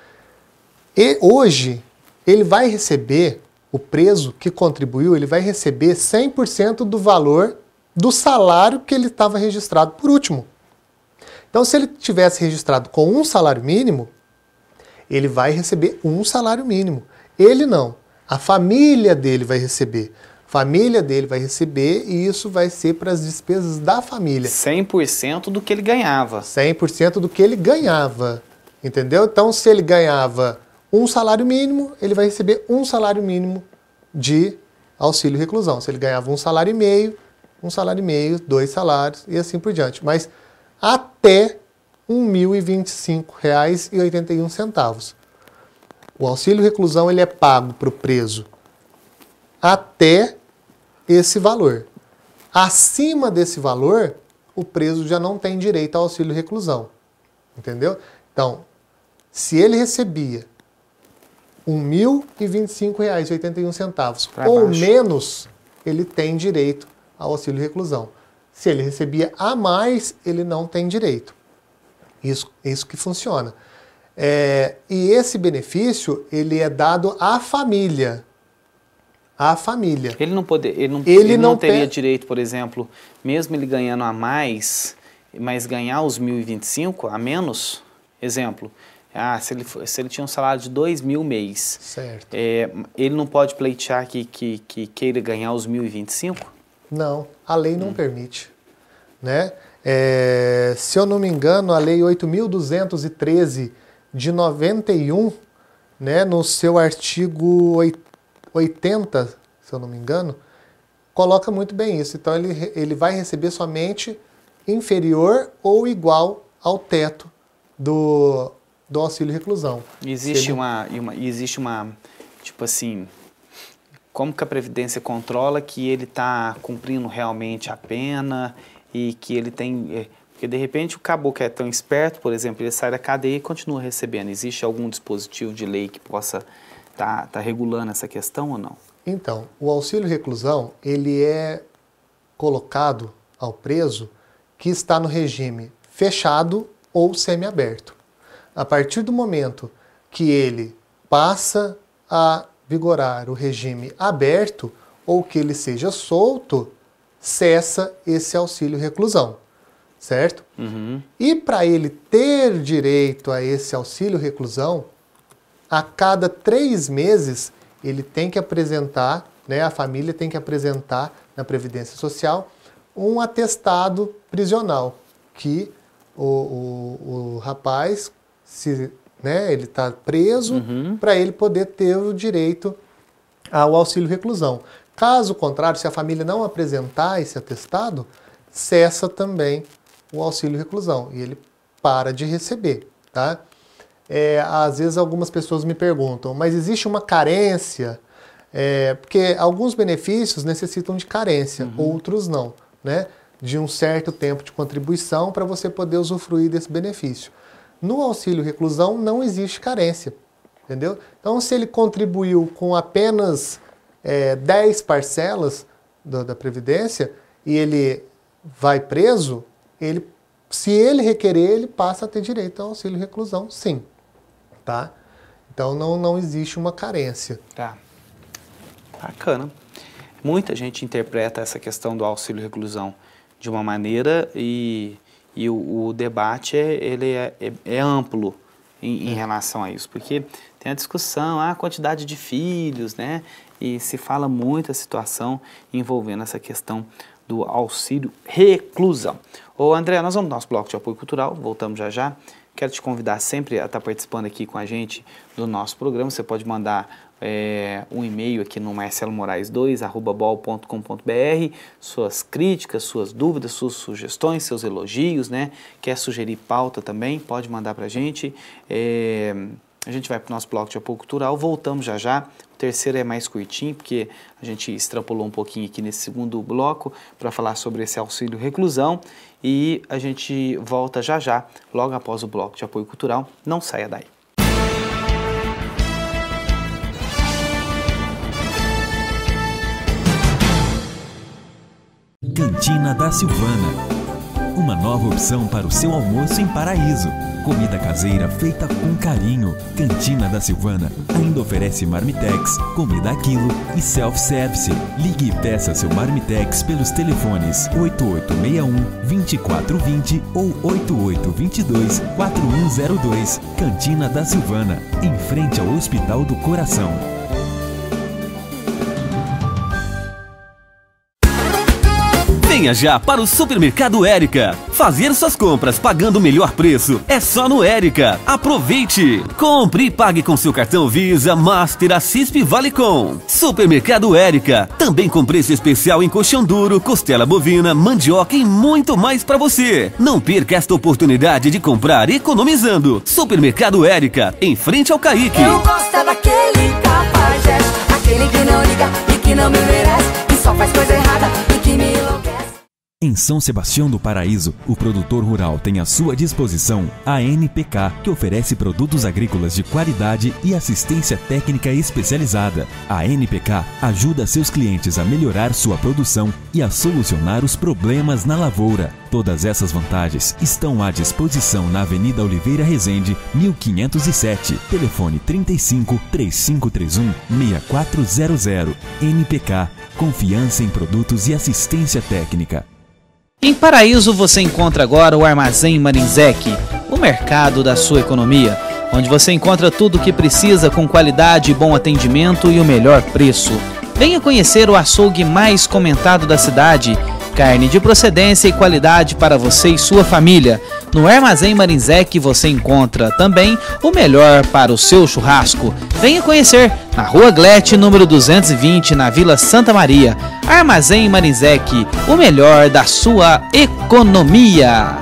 E hoje ele vai receber o preso que contribuiu, ele vai receber 100% do valor do salário que ele estava registrado por último. Então, se ele tivesse registrado com um salário mínimo, ele vai receber um salário mínimo. Ele não. A família dele vai receber. A família dele vai receber e isso vai ser para as despesas da família. 100% do que ele ganhava. 100% do que ele ganhava. Entendeu? Então, se ele ganhava um salário mínimo, ele vai receber um salário mínimo de auxílio reclusão. Se ele ganhava um salário e meio, um salário e meio, dois salários e assim por diante. Mas até R$ 1.025,81. O auxílio reclusão ele é pago para o preso até esse valor. Acima desse valor, o preso já não tem direito ao auxílio reclusão. Entendeu? Então, se ele recebia R$ 1.025,81 ou menos, ele tem direito ao auxílio reclusão. Se ele recebia a mais, ele não tem direito. Isso, isso que funciona. É, e esse benefício ele é dado à família.
À família. Ele não poder, ele não, ele ele não, não teria direito, por exemplo, mesmo ele ganhando a mais, mas ganhar os 1.025 a menos? Exemplo, ah, se ele, se ele tinha um salário de 2 mil mês, certo. É, ele não pode pleitear que, que, que queira ganhar os 1.025?
Não, a lei não hum. permite. Né? É, se eu não me engano, a lei 8.213 de 91, né, no seu artigo 80, se eu não me engano, coloca muito bem isso. Então ele, ele vai receber somente inferior ou igual ao teto do do auxílio reclusão.
Existe uma, uma, existe uma, tipo assim, como que a Previdência controla que ele está cumprindo realmente a pena e que ele tem... É, porque, de repente, o caboclo é tão esperto, por exemplo, ele sai da cadeia e continua recebendo. Existe algum dispositivo de lei que possa estar tá, tá regulando essa questão ou não?
Então, o auxílio reclusão, ele é colocado ao preso que está no regime fechado ou semiaberto a partir do momento que ele passa a vigorar o regime aberto ou que ele seja solto, cessa esse auxílio reclusão, certo? Uhum. E para ele ter direito a esse auxílio reclusão, a cada três meses ele tem que apresentar, né, a família tem que apresentar na Previdência Social um atestado prisional que o, o, o rapaz se né, ele está preso, uhum. para ele poder ter o direito ao auxílio reclusão. Caso contrário, se a família não apresentar esse atestado, cessa também o auxílio reclusão e ele para de receber, tá? É, às vezes algumas pessoas me perguntam, mas existe uma carência? É, porque alguns benefícios necessitam de carência, uhum. outros não, né? De um certo tempo de contribuição para você poder usufruir desse benefício. No auxílio reclusão não existe carência, entendeu? Então, se ele contribuiu com apenas é, 10 parcelas da, da Previdência e ele vai preso, ele, se ele requerer, ele passa a ter direito ao auxílio reclusão, sim. Tá? Então, não, não existe uma carência. Tá.
Bacana. Muita gente interpreta essa questão do auxílio reclusão de uma maneira e e o, o debate é, ele é, é, é amplo em, em, relação a isso, porque tem a discussão, ah, a quantidade de filhos, né? E se fala muito a situação envolvendo essa questão do auxílio reclusão. Ô André, nós vamos dar nosso bloco de apoio cultural, voltamos já já. Quero te convidar sempre a estar participando aqui com a gente do nosso programa. Você pode mandar é, um e-mail aqui no marcelomoraes2@bol.com.br, suas críticas, suas dúvidas, suas sugestões, seus elogios, né? Quer sugerir pauta também? Pode mandar para a gente. É, a gente vai para o nosso bloco de apoio cultural, voltamos já já. O terceiro é mais curtinho, porque a gente extrapolou um pouquinho aqui nesse segundo bloco para falar sobre esse auxílio reclusão e a gente volta já já, logo após o bloco de apoio cultural. Não saia daí.
Cantina da Silvana. Uma nova opção para o seu almoço em paraíso. Comida caseira feita com carinho. Cantina da Silvana ainda oferece marmitex, comida aquilo quilo e self-service. Ligue e peça seu marmitex pelos telefones 8861-2420 ou 8822-4102. Cantina da Silvana, em frente ao Hospital do Coração.
Venha já para o Supermercado Érica. Fazer suas compras pagando o melhor preço é só no Érica. Aproveite! Compre e pague com seu cartão Visa, Master, Assisp Valecom. Supermercado Érica. Também com preço especial em colchão duro, costela bovina, mandioca e muito mais para você. Não perca esta oportunidade de comprar economizando. Supermercado Érica, em frente ao Caíque. Eu
gosto daquele capaz, aquele que não liga e que não me merece, que só faz coisa errada. Em São Sebastião do Paraíso, o produtor rural tem à sua disposição a NPK, que oferece produtos agrícolas de qualidade e assistência técnica especializada. A NPK ajuda seus clientes a melhorar sua produção e a solucionar os problemas na lavoura. Todas essas vantagens estão à disposição na Avenida Oliveira Rezende, 1507, telefone 35 3531 6400. NPK, confiança em produtos e assistência técnica.
Em Paraíso você encontra agora o Armazém Marinzec, o mercado da sua economia, onde você encontra tudo o que precisa com qualidade, bom atendimento e o melhor preço. Venha conhecer o açougue mais comentado da cidade Carne de procedência e qualidade para você e sua família. No Armazém Marinzé que você encontra também o melhor para o seu churrasco. Venha conhecer na Rua Glete, número 220, na Vila Santa Maria. Armazém Marinzec, o melhor da sua economia.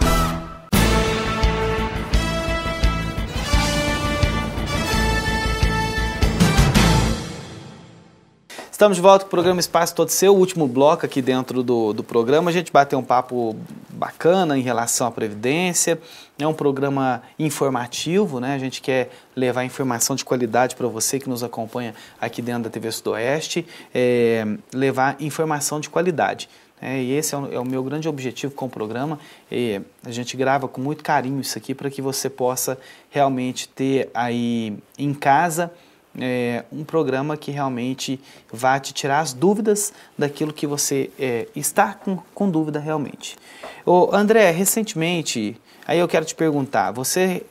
Estamos de volta com o programa Espaço Todo Seu, o último bloco aqui dentro do, do programa. A gente bateu um papo bacana em relação à Previdência. É um programa informativo, né? A gente quer levar informação de qualidade para você que nos acompanha aqui dentro da TV Sudoeste, é, levar informação de qualidade. É, e esse é o, é o, meu grande objetivo com o programa. E a gente grava com muito carinho isso aqui para que você possa realmente ter aí em casa é, um programa que realmente vá te tirar as dúvidas daquilo que você é, está com, com dúvida realmente. Ô, André, recentemente, aí eu quero te perguntar, você,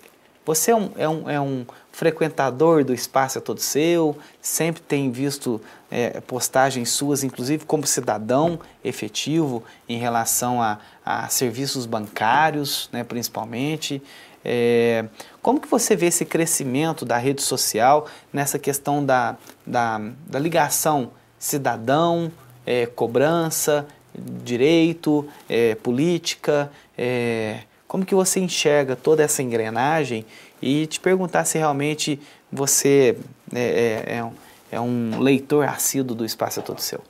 você é, um, é um, é um frequentador do Espaço é Todo Seu, sempre tem visto é, postagens suas, inclusive como cidadão efetivo em relação a, a serviços bancários, né, principalmente. É, como que você vê esse crescimento da rede social nessa questão da, da, da ligação cidadão, é, cobrança, direito, é, política? É, como que você enxerga toda essa engrenagem e te perguntar se realmente você é, é, é, é um leitor assíduo do Espaço é Todo Seu?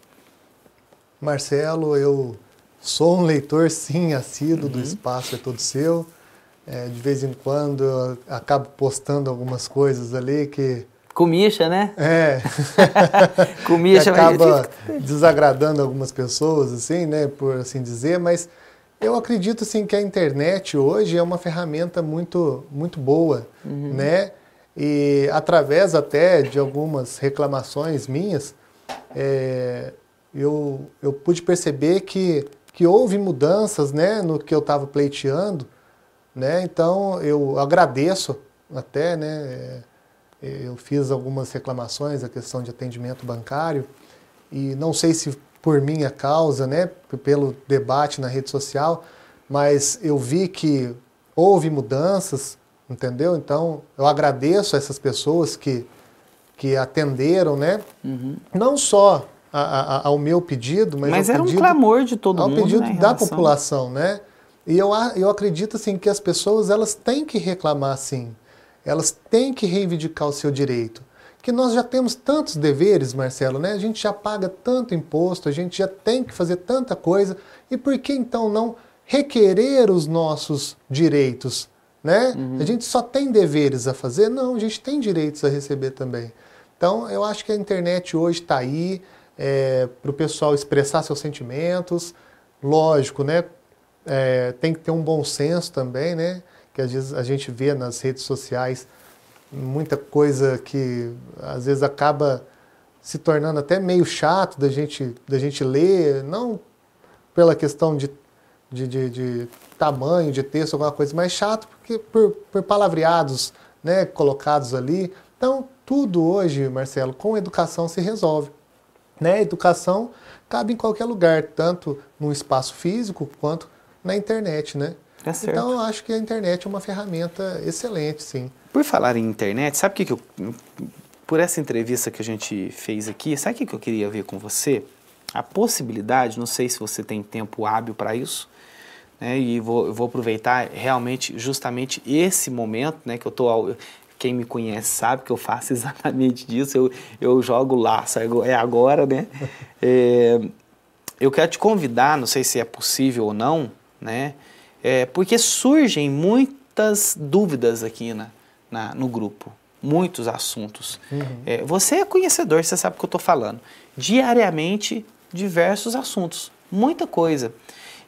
Marcelo, eu sou um leitor, sim, assíduo uhum. do Espaço é Todo Seu. É, de vez em quando eu acabo postando algumas coisas ali que.
Comicha, né? É. [LAUGHS] Comicha, acaba
desagradando algumas pessoas, assim, né? Por assim dizer, mas eu acredito assim que a internet hoje é uma ferramenta muito, muito boa, uhum. né? E através até de algumas reclamações minhas, é, eu, eu pude perceber que, que houve mudanças, né? No que eu estava pleiteando né? Então eu agradeço até, né? É, eu fiz algumas reclamações a questão de atendimento bancário e não sei se por minha causa, né? Pelo debate na rede social, mas eu vi que houve mudanças, entendeu? Então eu agradeço a essas pessoas que que atenderam, né? Uhum. Não só a, a, ao meu pedido, mas, mas era pedido, um clamor de todo ao mundo. Ao pedido né, da relação... população, né? E eu, eu acredito assim, que as pessoas elas têm que reclamar sim, elas têm que reivindicar o seu direito. Que nós já temos tantos deveres, Marcelo, né? A gente já paga tanto imposto, a gente já tem que fazer tanta coisa, e por que então não requerer os nossos direitos, né? Uhum. A gente só tem deveres a fazer? Não, a gente tem direitos a receber também. Então, eu acho que a internet hoje está aí é, eh, para o pessoal expressar seus sentimentos, lógico, né? É, tem que ter um bom senso também, né? Que às vezes a gente vê nas redes sociais muita coisa que às vezes acaba se tornando até meio chato da gente, da gente ler, não pela questão de, de, de, de tamanho, de texto, alguma coisa mais chato, porque por, por palavreados né, colocados ali. Então, tudo hoje, Marcelo, com educação se resolve. Né? Educação cabe em qualquer lugar, tanto no espaço físico quanto na internet,
né? É certo. Então eu acho que a
internet é uma ferramenta excelente, sim.
Por falar em internet, sabe o que, que eu. Por essa entrevista que a gente fez aqui, sabe o que eu queria ver com você? A possibilidade, não sei se você tem tempo hábil para isso, né, e vou, vou aproveitar realmente justamente esse momento, né, que eu tô quem me conhece sabe que eu faço [LAUGHS] exatamente disso, eu, eu jogo laço, é, é agora, né? [LAUGHS] É, eu quero te convidar, não sei se é possível ou não, né? É, porque surgem muitas dúvidas aqui na, na no grupo, muitos assuntos. Uhum. É, você é conhecedor, você sabe o que eu estou falando. Diariamente, diversos assuntos, muita coisa.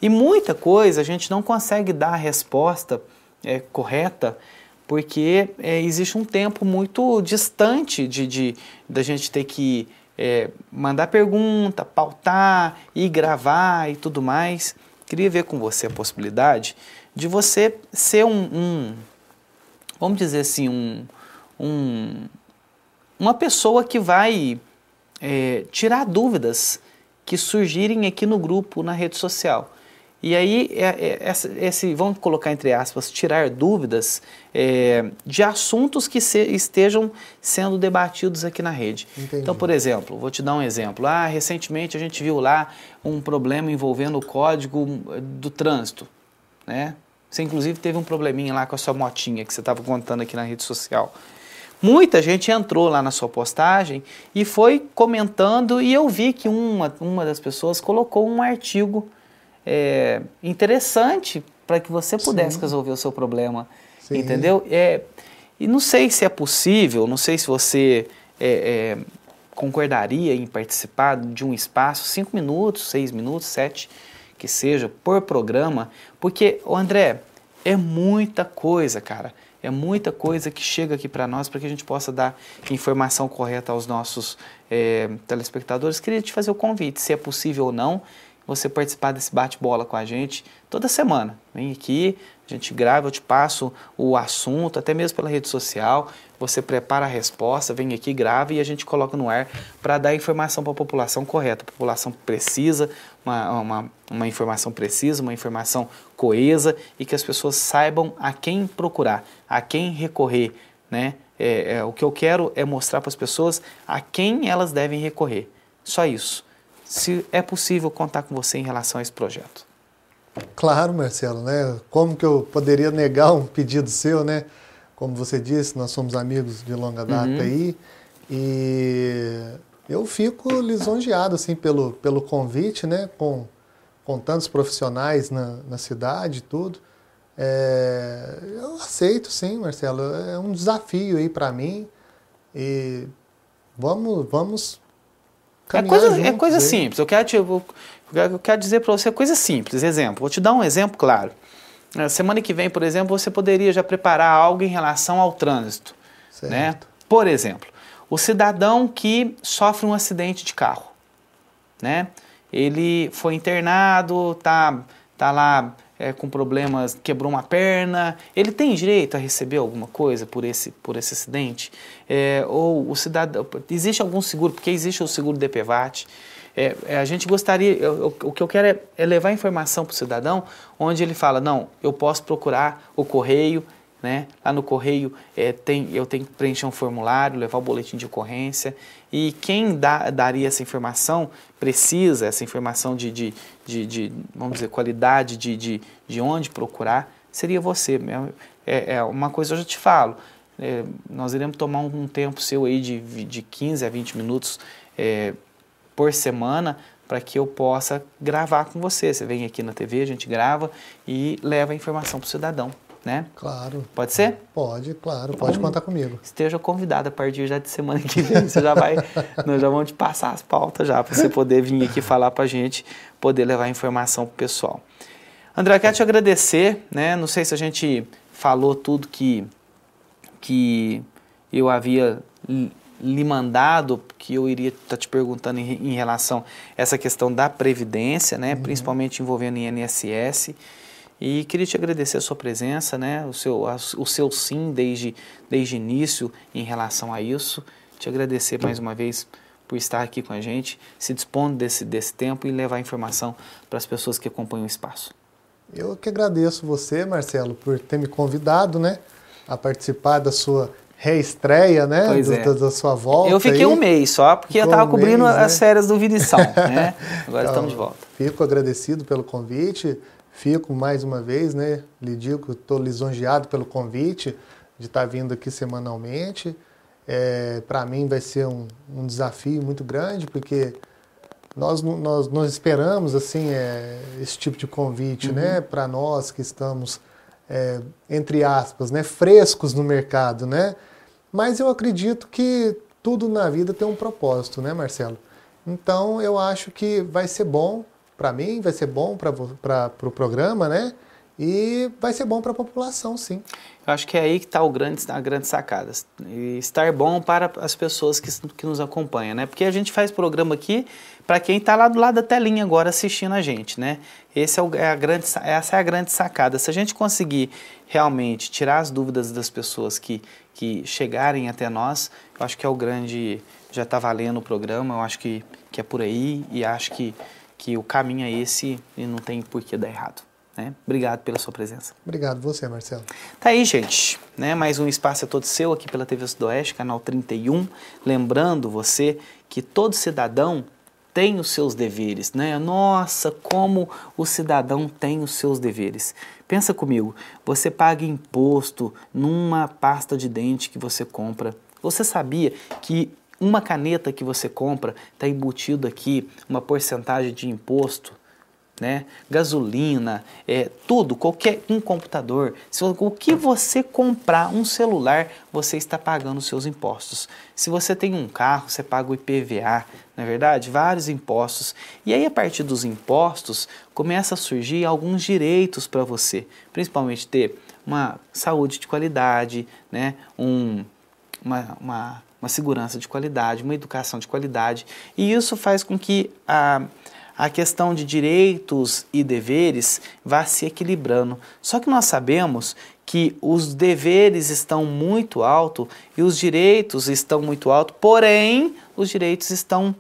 E muita coisa a gente não consegue dar a resposta é, correta porque é, existe um tempo muito distante de, de da gente ter que é, mandar pergunta, pautar e gravar e tudo mais queria ver com você a possibilidade de você ser um, um vamos dizer assim, um, um, uma pessoa que vai é, tirar dúvidas que surgirem aqui no grupo, na rede social. E aí, é, é, esse, vamos colocar entre aspas, tirar dúvidas é, de assuntos que se, estejam sendo debatidos aqui na rede. Entendi. Então, por exemplo, vou te dar um exemplo. Ah, recentemente a gente viu lá um problema envolvendo o código hum, do trânsito, né? Você, inclusive, teve um probleminha lá com a sua motinha que você estava contando aqui na rede social. Muita gente entrou lá na sua postagem e foi comentando, e eu vi que uma, uma das pessoas colocou um artigo é, interessante para que você pudesse Sim. resolver o seu problema, Sim. entendeu? É, e não sei se é possível, não sei se você é, é concordaria em participar de um espaço, cinco minutos, seis minutos, sete, que seja, por programa, porque, André, é muita coisa, cara. É muita coisa que chega aqui para nós para que a gente possa dar informação correta aos nossos é, telespectadores. Queria te fazer o convite, se é possível ou não, você participar desse bate-bola com a gente toda semana. Vem aqui, a gente grava, eu te passo o assunto, até mesmo pela rede social. Você prepara a resposta, vem aqui, grava e a gente coloca no ar para dar informação para a população correta. A população precisa, uma, uma, uma, informação precisa, uma informação coesa e que as pessoas saibam a quem procurar, a quem recorrer. Né? É, é, o que eu quero é mostrar para as pessoas a quem elas devem recorrer. Só isso se é possível contar com você em relação a esse projeto.
Claro, Marcelo, né? Como que eu poderia negar um pedido seu, né? Como você disse, nós somos amigos de longa data uhum. aí e eu fico lisonjeado assim pelo, pelo convite, né? Com, com tantos profissionais na, na cidade e tudo. É, eu aceito, sim, Marcelo. É um desafio aí para mim e vamos vamos
é coisa, é coisa é. simples. Eu quero, te, eu, eu quero dizer para você é coisa simples. Exemplo, vou te dar um exemplo claro. É, semana que vem, por exemplo, você poderia já preparar algo em relação ao trânsito. Né? Certo. Né? Por exemplo, o cidadão que sofre um acidente de carro. Né? Ele foi internado, tá, tá lá é, com problemas, quebrou uma perna, ele tem direito a receber alguma coisa por esse, por esse acidente? É, ou o cidadão. Existe algum seguro, porque existe o seguro DPVAT. É, é, a gente gostaria, eu, eu, o que eu quero é, é levar informação para o cidadão, onde ele fala, não, eu posso procurar o correio, né? Lá no correio é, tem, eu tenho que preencher um formulário, levar o boletim de ocorrência e quem dá, daria essa informação precisa essa informação de, de, de, de vamos dizer qualidade de, de, de onde procurar seria você. É, é uma coisa eu já te falo. É, nós iremos tomar um, um tempo seu aí de, de 15 a 20 minutos é, por semana para que eu possa gravar com você. Você vem aqui na TV, a gente grava e leva a informação para o cidadão né? Claro. Pode ser? Pode, claro, pode contar comigo. Esteja convidado a partir já de semana que vem. Você já vai, [LAUGHS] nós já vamos te passar as pautas já para você poder vir aqui falar para a gente, poder levar informação para o pessoal. André, quero te agradecer, né? Não sei se a gente falou tudo que que eu havia lhe mandado, que eu iria estar tá te perguntando em, em, relação a essa questão da previdência, né? Uhum. Principalmente envolvendo em INSS. E queria te agradecer a sua presença, né? o, seu, o seu sim desde, desde início em relação a isso. Te agradecer mais uma vez por estar aqui com a gente, se dispondo desse, desse tempo e levar informação para as pessoas que acompanham o espaço.
Eu que agradeço você, Marcelo, por ter me convidado né, a participar da sua reestreia, né? Pois do, é. da, sua volta. Eu fiquei aí. um
mês só, porque Ficou eu estava um cobrindo mês, as né?
férias do Vinição, né? [LAUGHS] Agora então, estamos de então, volta. Fico agradecido pelo convite. Fico mais uma vez, né? Lhe digo que estou lisonjeado pelo convite de estar tá vindo aqui semanalmente. É, Para mim vai ser um, um, desafio muito grande, porque nós, nós, nós esperamos assim é, esse tipo de convite, uhum. né? Para nós que estamos, é, entre aspas, né? frescos no mercado, né? Mas eu acredito que tudo na vida tem um propósito, né, Marcelo? Então eu acho que vai ser bom para mim, vai ser bom para o pro programa, né? E vai ser bom para a população, sim.
Eu acho que é aí que está grande, a grande sacada. E estar bom para as pessoas que, que nos acompanham, né? Porque a gente faz programa aqui para quem está lá do lado da telinha agora assistindo a gente, né? Esse é, o, é a grande, essa é a grande sacada. Se a gente conseguir realmente tirar as dúvidas das pessoas que, que chegarem até nós, eu acho que é o grande... Já está valendo o programa, eu acho que, que é por aí e acho que que o caminho é esse e não tem por que dar errado. Né? Obrigado pela sua presença.
Obrigado você, Marcelo.
Tá aí, gente. Né? Mais um espaço é todo seu aqui pela TV Sudoeste, canal 31. Lembrando você que todo cidadão tem os seus deveres, né? Nossa, como o cidadão tem os seus deveres. Pensa comigo, você paga imposto numa pasta de dente que você compra. Você sabia que uma caneta que você compra está embutido aqui uma porcentagem de imposto, né? Gasolina, é, tudo, qualquer um computador. Se, o que você comprar um celular, você está pagando os seus impostos. Se você tem um carro, você paga o IPVA, na é verdade, vários impostos. E aí a partir dos impostos começa a surgir alguns direitos para você, principalmente ter uma saúde de qualidade, né? Um, uma, uma uma segurança de qualidade, uma educação de qualidade. E isso faz com que a, a questão de direitos e deveres vá se equilibrando. Só que nós sabemos que os deveres estão muito alto e os direitos estão muito alto, porém os direitos estão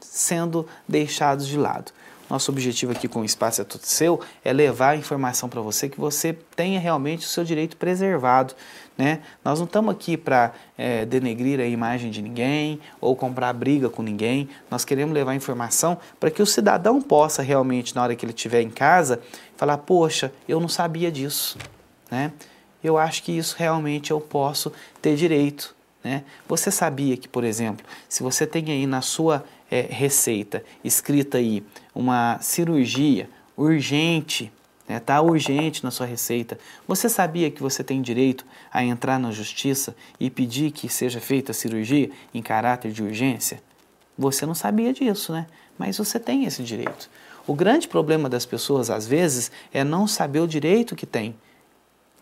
sendo deixados de lado. Nosso objetivo aqui com o Espaço é Tudo Seu é levar a informação para você que você tenha realmente o seu direito preservado. Né? Nós não estamos aqui para é, eh, denegrir a imagem de ninguém ou comprar briga com ninguém. Nós queremos levar informação para que o cidadão possa realmente, na hora que ele estiver em casa, falar: Poxa, eu não sabia disso. Né? Eu acho que isso realmente eu posso ter direito. Né? Você sabia que, por exemplo, se você tem aí na sua é, receita escrita aí uma cirurgia urgente, está né, tá urgente na sua receita, você sabia que você tem direito a entrar na justiça e pedir que seja feita a cirurgia em caráter de urgência? Você não sabia disso, né? Mas você tem esse direito. O grande problema das pessoas, às vezes, é não saber o direito que tem,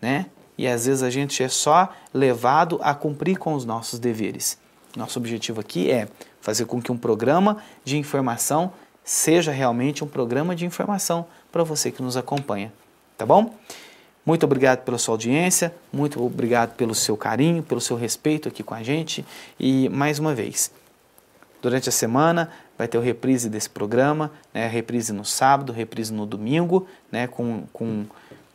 né? E às vezes a gente é só levado a cumprir com os nossos deveres. Nosso objetivo aqui é fazer com que um programa de informação seja realmente um programa de informação para você que nos acompanha, tá bom? Muito obrigado pela sua audiência, muito obrigado pelo seu carinho, pelo seu respeito aqui com a gente e mais uma vez, durante a semana vai ter o reprise desse programa, né, reprise no sábado, reprise no domingo, né, com, com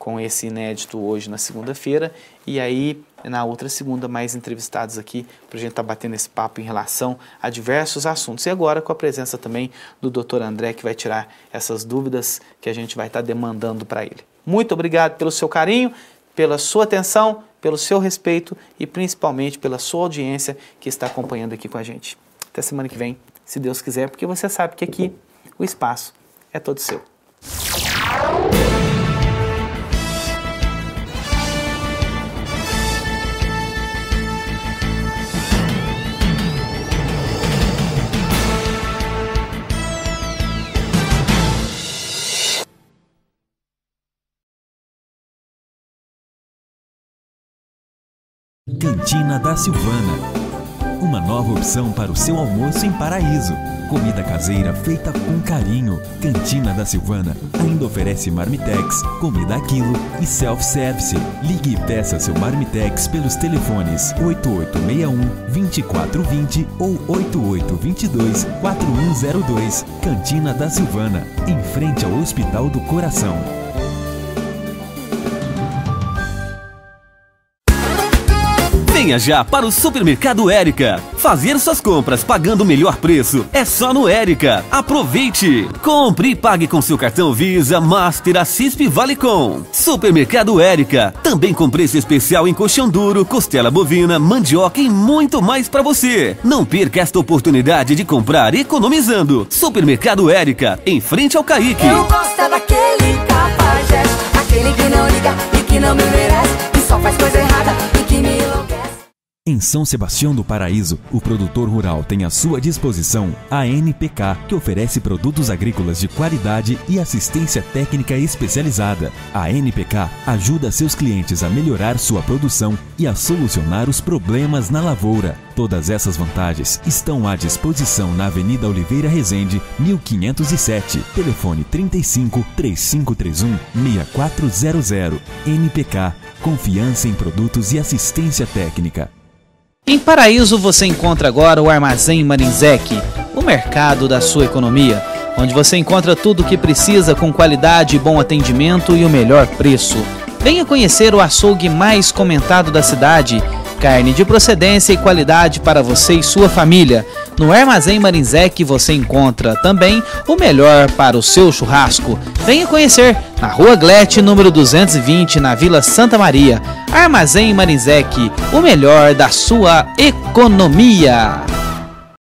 com esse inédito hoje na segunda-feira e aí na outra segunda mais entrevistados aqui para a gente estar tá batendo esse papo em relação a diversos assuntos. E agora com a presença também do Dr. André que vai tirar essas dúvidas que a gente vai estar tá demandando para ele. Muito obrigado pelo seu carinho, pela sua atenção, pelo seu respeito e principalmente pela sua audiência que está acompanhando aqui com a gente. Até semana que vem, se Deus quiser, porque você sabe que aqui o espaço é todo seu.
Cantina da Silvana.
Uma nova opção para o seu almoço em paraíso. Comida caseira feita com carinho. Cantina da Silvana ainda oferece marmitex, comida aquilo quilo e self-service. Ligue e peça seu marmitex pelos telefones 8861-2420 ou 8822-4102. Cantina da Silvana, em frente ao Hospital do Coração.
Venha já para o Supermercado Érica. Fazer suas compras pagando o melhor preço é só no Érica. Aproveite! Compre e pague com seu cartão Visa, Master, Assisp Valecom. Supermercado Érica. Também com preço especial em colchão duro, costela bovina, mandioca e muito mais para você. Não perca esta oportunidade de comprar economizando. Supermercado Érica, em frente ao Caíque. Eu
gosto daquele capagés, aquele que não liga e que não me merece, e só faz coisa errada. Em São Sebastião do Paraíso, o produtor rural tem à sua disposição a NPK, que oferece produtos agrícolas de qualidade e assistência técnica especializada. A NPK ajuda seus clientes a melhorar sua produção e a solucionar os problemas na lavoura. Todas essas vantagens estão à disposição na Avenida Oliveira Rezende, 1507, telefone 35 3531 6400. NPK, confiança em produtos e assistência técnica.
Em Paraíso você encontra agora o Armazém Marinzec, o mercado da sua economia, onde você encontra tudo o que precisa com qualidade, bom atendimento e o melhor preço. Venha conhecer o açougue mais comentado da cidade Carne de procedência e qualidade para você e sua família. No Armazém Marinzé que você encontra também o melhor para o seu churrasco. Venha conhecer na Rua Glete, número 220, na Vila Santa Maria. Armazém Marinzec, o melhor da sua economia.